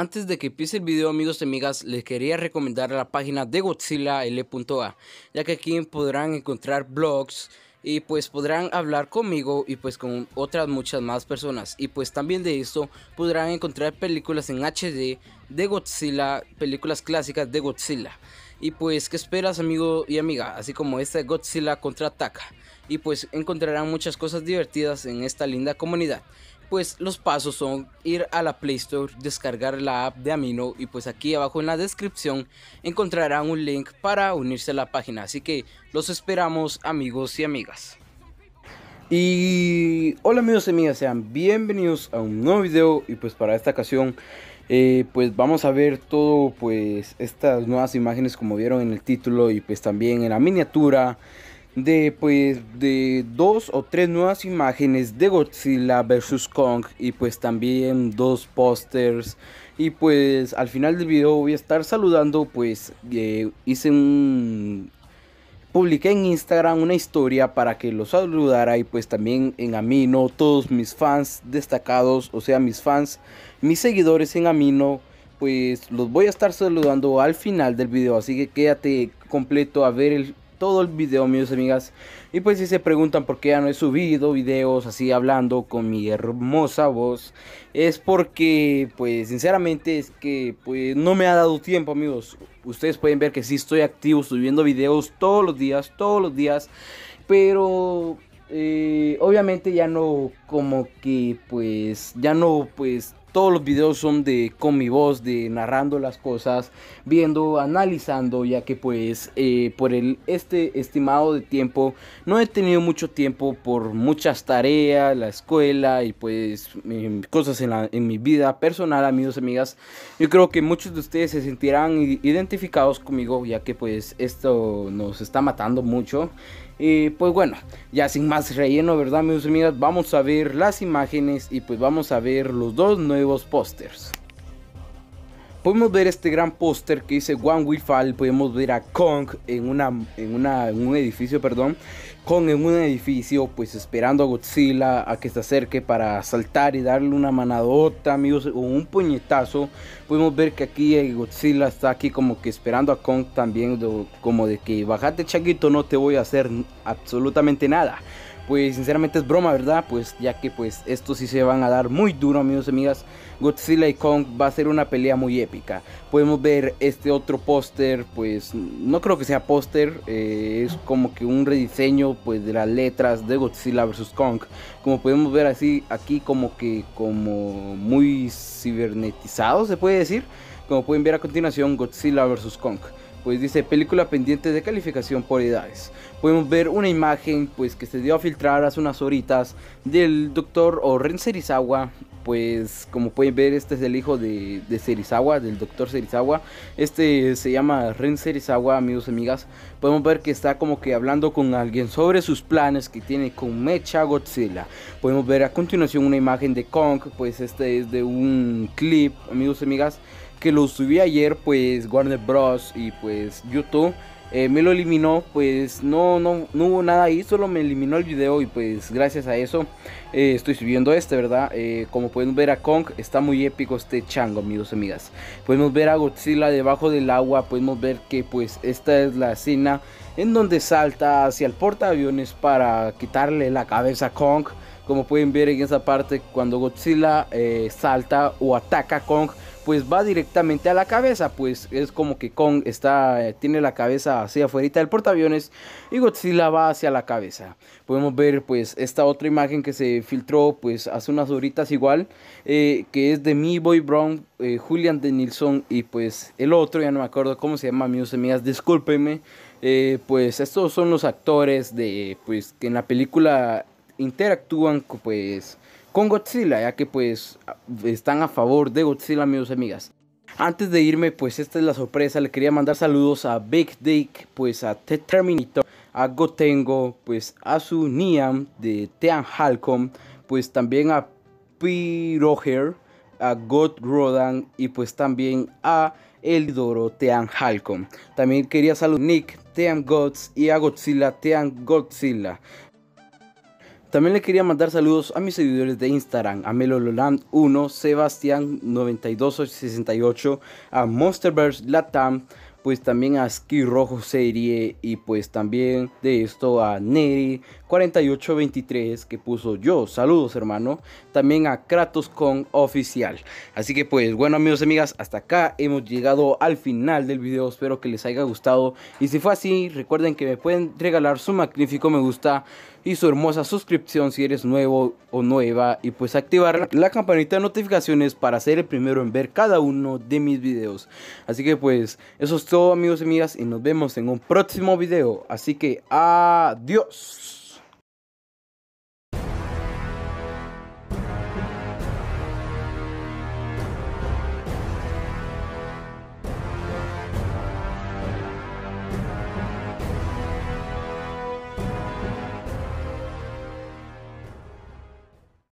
Antes de que empiece el video amigos y amigas, les quería recomendar la página de Godzilla L.A. ya que aquí podrán encontrar blogs y pues podrán hablar conmigo y pues con otras muchas más personas. Y pues también de esto podrán encontrar películas en HD de Godzilla, películas clásicas de Godzilla. Y pues, ¿qué esperas amigo y amiga? Así como esta Godzilla contraataca. Y pues encontrarán muchas cosas divertidas en esta linda comunidad pues los pasos son ir a la Play Store, descargar la app de Amino y pues aquí abajo en la descripción encontrarán un link para unirse a la página. Así que los esperamos amigos y amigas. Y hola amigos y amigas, sean bienvenidos a un nuevo video y pues para esta ocasión eh, pues vamos a ver todo pues estas nuevas imágenes como vieron en el título y pues también en la miniatura de pues de dos o tres nuevas imágenes de Godzilla vs Kong y pues también dos pósters y pues al final del video voy a estar saludando pues eh, hice un publiqué en Instagram una historia para que los saludara y pues también en Amino todos mis fans destacados o sea mis fans mis seguidores en Amino pues los voy a estar saludando al final del video así que quédate completo a ver el todo el video, mis amigas. Y pues si se preguntan por qué ya no he subido videos así hablando con mi hermosa voz, es porque, pues sinceramente es que pues no me ha dado tiempo, amigos. Ustedes pueden ver que sí estoy activo subiendo videos todos los días, todos los días, pero eh, obviamente ya no como que pues ya no pues todos los videos son de con mi voz, de narrando las cosas, viendo, analizando, ya que pues eh, por el este estimado de tiempo no he tenido mucho tiempo por muchas tareas, la escuela y pues em, cosas en, mi vida personal, amigos, amigas. Yo creo que muchos de ustedes se sentirán identificados conmigo, ya que pues esto nos está matando mucho. Y pues bueno, ya sin más relleno, ¿verdad, mis amigas? Vamos a ver las imágenes y pues vamos a ver los dos nuevos pósters podemos ver este gran póster que dice One Will Fall, podemos ver a Kong en, una, en, una, en un edificio, perdón, Kong en un edificio, pues esperando a Godzilla a que se acerque para saltar y darle una manadota, amigos, o un puñetazo. Podemos ver que aquí Godzilla está aquí como que esperando a Kong también, como de que bajate chiquito no te voy a hacer absolutamente nada pues sinceramente es broma, ¿verdad? Pues ya que pues estos sí se van a dar muy duro, amigos y amigas. Godzilla y Kong va a ser una pelea muy épica. Podemos ver este otro póster, pues no creo que sea póster, eh, es como que un rediseño pues de las letras de Godzilla vs. Kong. Como podemos ver así aquí como que como muy cibernetizado se puede decir. Como pueden ver a continuación Godzilla vs. Kong pues dice película pendiente de calificación por edades. Podemos ver una imagen pues que se dio a filtrar hace unas horitas del doctor Oren Serizawa. Pues como pueden ver este es el hijo de, de Serizawa, del doctor Serizawa. Este se llama Ren Serizawa, amigos y amigas. Podemos ver que está como que hablando con alguien sobre sus planes que tiene con Mecha Godzilla. Podemos ver a continuación una imagen de Kong, pues este es de un clip, amigos y amigas que lo subí ayer, pues Warner Bros. y pues YouTube eh, me lo eliminó, pues no, no, no hubo nada ahí, solo me eliminó el video y pues gracias a eso eh, estoy subiendo este, ¿verdad? Eh, como pueden ver a Kong, está muy épico este chango, amigos y amigas. Podemos ver a Godzilla debajo del agua, podemos ver que pues esta es la escena en donde salta hacia el portaaviones para quitarle la cabeza a Kong. Como pueden ver en esa parte, cuando Godzilla salta o ataca a Kong, pues va directamente a la cabeza, pues es como que Kong está, eh, tiene la cabeza hacia afuera del portaaviones y Godzilla va hacia la cabeza. Podemos ver pues esta otra imagen que se filtró pues hace unas horitas igual, eh, que es de Mi Boy Brown, eh, Julian de y pues el otro, ya no me acuerdo cómo se llama, amigos y amigas, discúlpenme. pues estos son los actores de pues que en la película interactúan pues con Godzilla, ya que pues están a favor de Godzilla, amigos y amigas. Antes de irme, pues esta es la sorpresa, le quería mandar saludos a Big Dick, pues a The Terminator, a Gotengo, pues a su Niam de Tean Halcom, pues también a Piroher, a God Rodan y pues también a Eldoro Tean Halcom. También quería saludar a Nick Tean Gods y a Godzilla Tean Godzilla. También le quería mandar saludos a mis seguidores de Instagram, a Melololand1, Sebastián9268, a Monsterverse Latam, pues también a Ski Rojo Serie y pues también de esto a Neri 4823 que puso yo, saludos hermano, también a Kratos con oficial. Así que pues bueno amigos y amigas, hasta acá hemos llegado al final del video, espero que les haya gustado y si fue así, recuerden que me pueden regalar su magnífico me gusta y su hermosa suscripción si eres nuevo o nueva y pues activar la campanita de notificaciones para ser el primero en ver cada uno de mis videos. Así que pues eso es todo amigos y amigas y nos vemos en un próximo video. Así que adiós.